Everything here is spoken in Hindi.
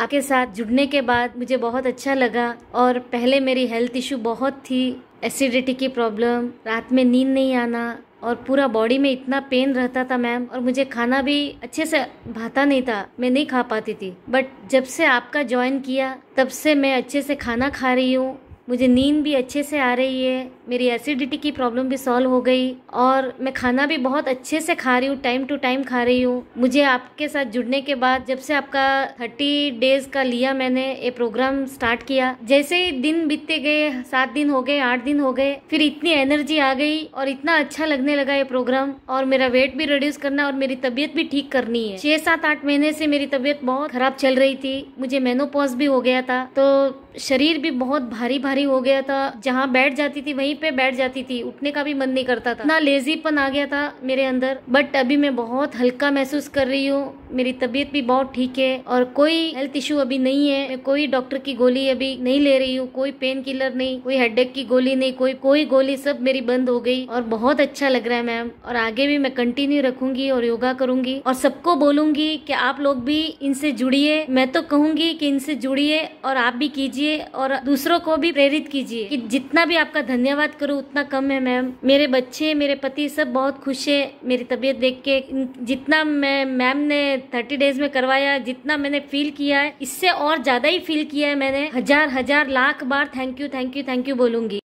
आपके साथ जुड़ने के बाद मुझे बहुत अच्छा लगा और पहले मेरी हेल्थ इशू बहुत थी एसिडिटी की प्रॉब्लम रात में नींद नहीं आना और पूरा बॉडी में इतना पेन रहता था मैम और मुझे खाना भी अच्छे से भाता नहीं था मैं नहीं खा पाती थी बट जब से आपका ज्वाइन किया तब से मैं अच्छे से खाना खा रही हूँ मुझे नींद भी अच्छे से आ रही है मेरी एसिडिटी की प्रॉब्लम भी सॉल्व हो गई और मैं खाना भी बहुत अच्छे से खा रही हूँ टाइम टू टाइम खा रही हूँ मुझे आपके साथ जुड़ने के बाद जब से आपका थर्टी डेज का लिया मैंने ये प्रोग्राम स्टार्ट किया जैसे ही दिन बीतते गए सात दिन हो गए आठ दिन हो गए फिर इतनी एनर्जी आ गई और इतना अच्छा लगने लगा ये प्रोग्राम और मेरा वेट भी रिड्यूस करना और मेरी तबीयत भी ठीक करनी है छह सात आठ महीने से मेरी तबीयत बहुत खराब चल रही थी मुझे मेनोपॉज भी हो गया था तो शरीर भी बहुत भारी भारी हो गया था जहाँ बैठ जाती थी वहीं पे बैठ जाती थी उठने का भी मन नहीं करता था ना लेजीपन आ गया था मेरे अंदर बट अभी मैं बहुत हल्का महसूस कर रही हूँ मेरी तबीयत भी बहुत ठीक है और कोई हेल्थ इशू अभी नहीं है मैं कोई डॉक्टर की गोली अभी नहीं ले रही हूँ कोई पेन किलर नहीं कोई हेडेक की गोली नहीं कोई कोई गोली सब मेरी बंद हो गई और बहुत अच्छा लग रहा है मैम और आगे भी मैं कंटिन्यू रखूंगी और योगा करूंगी और सबको बोलूंगी कि आप लोग भी इनसे जुड़िए मैं तो कहूंगी कि इनसे जुड़िए और आप भी कीजिए कीजिए और दूसरों को भी प्रेरित कीजिए कि जितना भी आपका धन्यवाद करो उतना कम है मैम मेरे बच्चे मेरे पति सब बहुत खुश है मेरी तबीयत देख के जितना मैं मैम ने थर्टी डेज में करवाया जितना मैंने फील किया है इससे और ज्यादा ही फील किया है मैंने हजार हजार लाख बार thank you thank you thank you बोलूंगी